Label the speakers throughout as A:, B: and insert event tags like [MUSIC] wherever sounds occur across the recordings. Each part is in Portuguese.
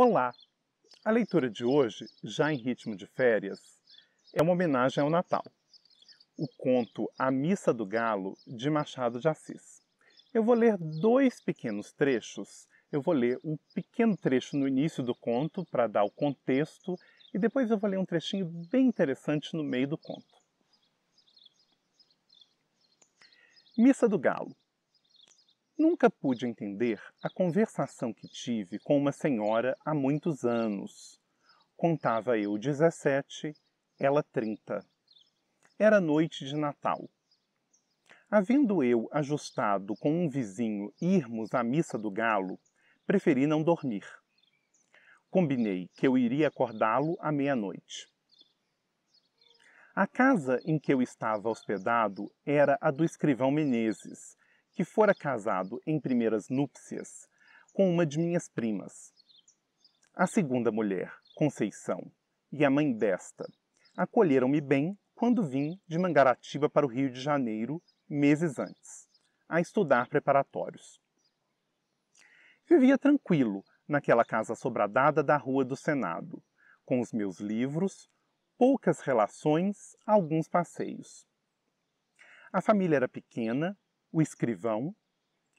A: Olá! A leitura de hoje, já em ritmo de férias, é uma homenagem ao Natal. O conto A Missa do Galo, de Machado de Assis. Eu vou ler dois pequenos trechos. Eu vou ler um pequeno trecho no início do conto, para dar o contexto, e depois eu vou ler um trechinho bem interessante no meio do conto. Missa do Galo. Nunca pude entender a conversação que tive com uma senhora há muitos anos. Contava eu 17, ela 30. Era noite de Natal. Havendo eu ajustado com um vizinho irmos à missa do galo, preferi não dormir. Combinei que eu iria acordá-lo à meia-noite. A casa em que eu estava hospedado era a do escrivão Menezes, que fora casado em primeiras núpcias com uma de minhas primas. A segunda mulher, Conceição, e a mãe desta acolheram-me bem quando vim de Mangaratiba para o Rio de Janeiro meses antes, a estudar preparatórios. Vivia tranquilo naquela casa sobradada da Rua do Senado, com os meus livros, poucas relações, alguns passeios. A família era pequena o escrivão,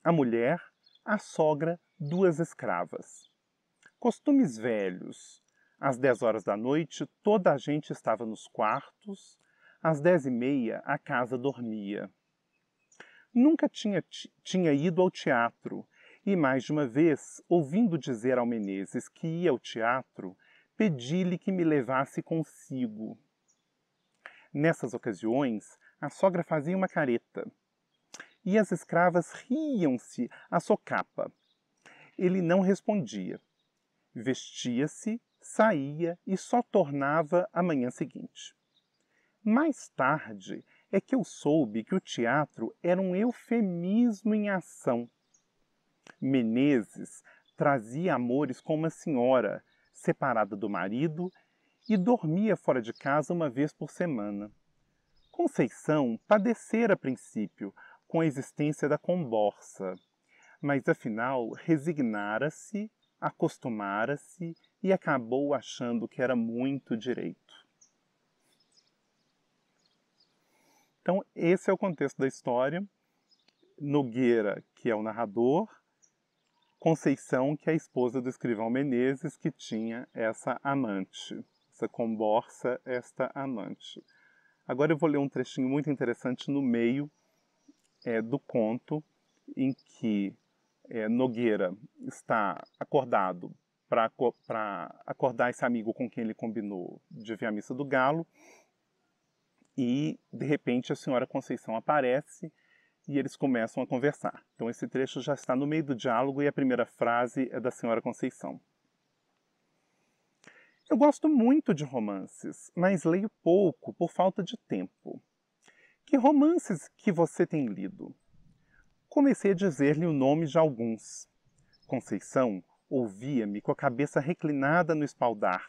A: a mulher, a sogra, duas escravas. Costumes velhos. Às dez horas da noite, toda a gente estava nos quartos. Às dez e meia, a casa dormia. Nunca tinha, tinha ido ao teatro e, mais de uma vez, ouvindo dizer ao Menezes que ia ao teatro, pedi-lhe que me levasse consigo. Nessas ocasiões, a sogra fazia uma careta e as escravas riam-se à socapa. Ele não respondia. Vestia-se, saía e só tornava à manhã seguinte. Mais tarde é que eu soube que o teatro era um eufemismo em ação. Menezes trazia amores com uma senhora, separada do marido, e dormia fora de casa uma vez por semana. Conceição padecera a princípio, com a existência da comborça. Mas afinal, resignara-se, acostumara-se e acabou achando que era muito direito. Então, esse é o contexto da história. Nogueira, que é o narrador, Conceição, que é a esposa do escrivão Menezes, que tinha essa amante, essa comborsa, esta amante. Agora eu vou ler um trechinho muito interessante no meio é, do conto em que é, Nogueira está acordado para acordar esse amigo com quem ele combinou de ver a missa do galo e de repente a senhora Conceição aparece e eles começam a conversar. Então esse trecho já está no meio do diálogo e a primeira frase é da senhora Conceição. Eu gosto muito de romances, mas leio pouco por falta de tempo. Que romances que você tem lido? Comecei a dizer-lhe o nome de alguns. Conceição ouvia-me com a cabeça reclinada no espaldar,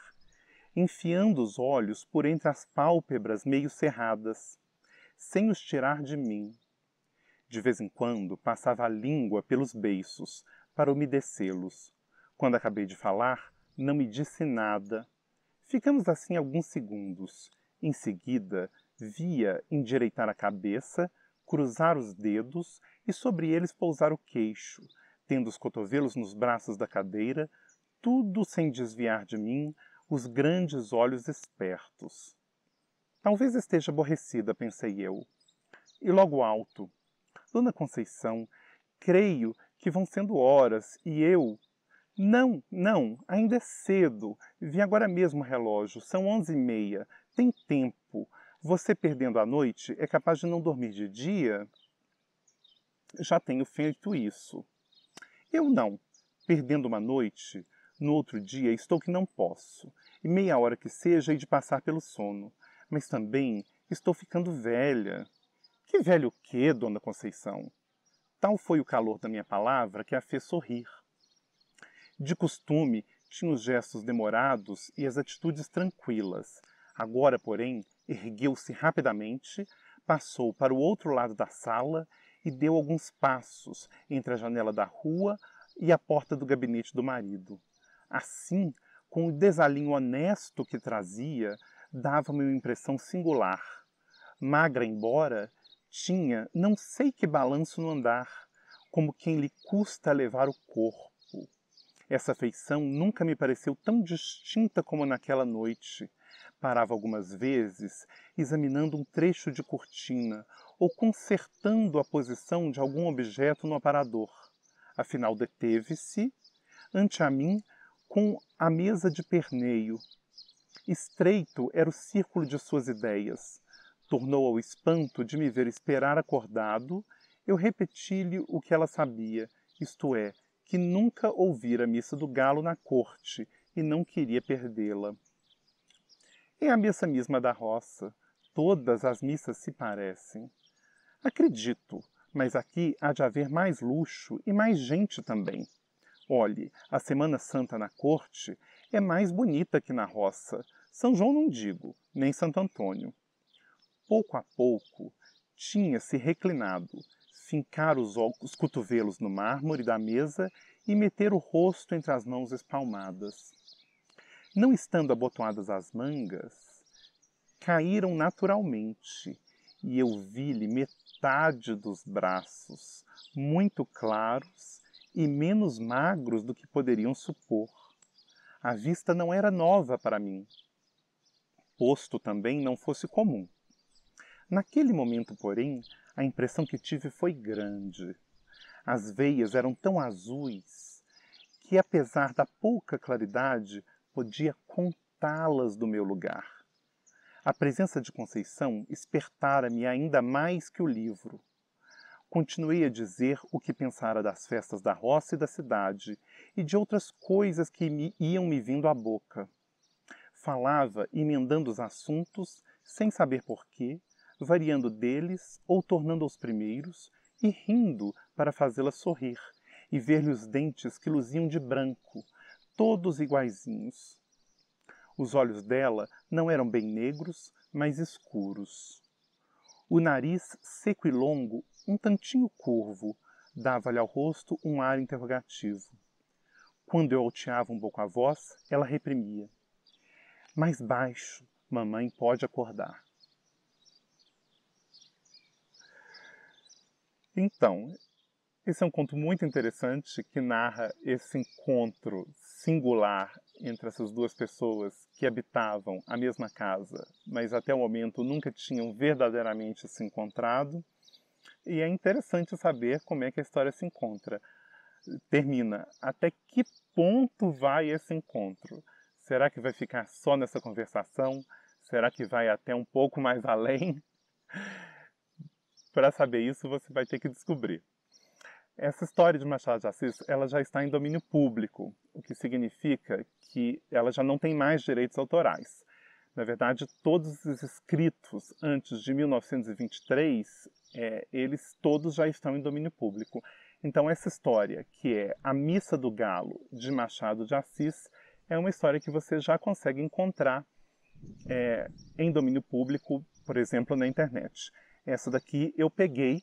A: enfiando os olhos por entre as pálpebras meio cerradas, sem os tirar de mim. De vez em quando passava a língua pelos beiços para umedecê-los. Quando acabei de falar, não me disse nada. Ficamos assim alguns segundos. Em seguida, via endireitar a cabeça, cruzar os dedos e sobre eles pousar o queixo, tendo os cotovelos nos braços da cadeira, tudo sem desviar de mim os grandes olhos espertos. Talvez esteja aborrecida, pensei eu. E logo alto. Dona Conceição, creio que vão sendo horas e eu. Não, não, ainda é cedo. Vi agora mesmo o relógio, são onze e meia. Tem tempo você perdendo a noite é capaz de não dormir de dia? Já tenho feito isso. Eu não. Perdendo uma noite, no outro dia estou que não posso, e meia hora que seja hei de passar pelo sono. Mas também estou ficando velha. Que velho o quê, dona Conceição? Tal foi o calor da minha palavra que a fez sorrir. De costume, tinha os gestos demorados e as atitudes tranquilas. Agora, porém, ergueu-se rapidamente, passou para o outro lado da sala e deu alguns passos entre a janela da rua e a porta do gabinete do marido. Assim, com o desalinho honesto que trazia, dava-me uma impressão singular. Magra embora, tinha não sei que balanço no andar, como quem lhe custa levar o corpo. Essa feição nunca me pareceu tão distinta como naquela noite, Parava algumas vezes, examinando um trecho de cortina ou consertando a posição de algum objeto no aparador. Afinal, deteve-se ante a mim com a mesa de perneio. Estreito era o círculo de suas ideias. Tornou ao espanto de me ver esperar acordado, eu repeti-lhe o que ela sabia, isto é, que nunca ouvira a missa do galo na corte e não queria perdê-la. É a missa mesma da roça. Todas as missas se parecem. Acredito, mas aqui há de haver mais luxo e mais gente também. Olhe, a Semana Santa na corte é mais bonita que na roça. São João não digo, nem Santo Antônio. Pouco a pouco, tinha-se reclinado, fincar os, os cotovelos no mármore da mesa e meter o rosto entre as mãos espalmadas não estando abotoadas as mangas, caíram naturalmente, e eu vi-lhe metade dos braços, muito claros e menos magros do que poderiam supor. A vista não era nova para mim, posto também não fosse comum. Naquele momento, porém, a impressão que tive foi grande. As veias eram tão azuis que, apesar da pouca claridade, podia contá-las do meu lugar. A presença de Conceição espertara-me ainda mais que o livro. Continuei a dizer o que pensara das festas da roça e da cidade e de outras coisas que me iam me vindo à boca. Falava emendando os assuntos, sem saber porquê, variando deles ou tornando-os primeiros e rindo para fazê-la sorrir e ver-lhe os dentes que luziam de branco, todos iguaizinhos. Os olhos dela não eram bem negros, mas escuros. O nariz seco e longo, um tantinho curvo, dava-lhe ao rosto um ar interrogativo. Quando eu alteava um pouco a voz, ela reprimia. Mais baixo, mamãe pode acordar. Então, esse é um conto muito interessante que narra esse encontro singular entre essas duas pessoas que habitavam a mesma casa, mas até o momento nunca tinham verdadeiramente se encontrado. E é interessante saber como é que a história se encontra. Termina. Até que ponto vai esse encontro? Será que vai ficar só nessa conversação? Será que vai até um pouco mais além? [LAUGHS] Para saber isso, você vai ter que descobrir. Essa história de Machado de Assis, ela já está em domínio público, o que significa que ela já não tem mais direitos autorais. Na verdade, todos os escritos antes de 1923, é, eles todos já estão em domínio público. Então, essa história, que é A Missa do Galo, de Machado de Assis, é uma história que você já consegue encontrar é, em domínio público, por exemplo, na internet. Essa daqui eu peguei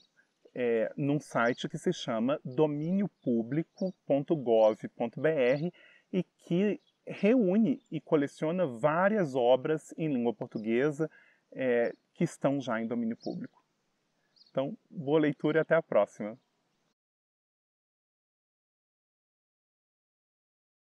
A: é, num site que se chama domíniopublico.gov.br e que reúne e coleciona várias obras em língua portuguesa é, que estão já em domínio público. Então, boa leitura e até a próxima!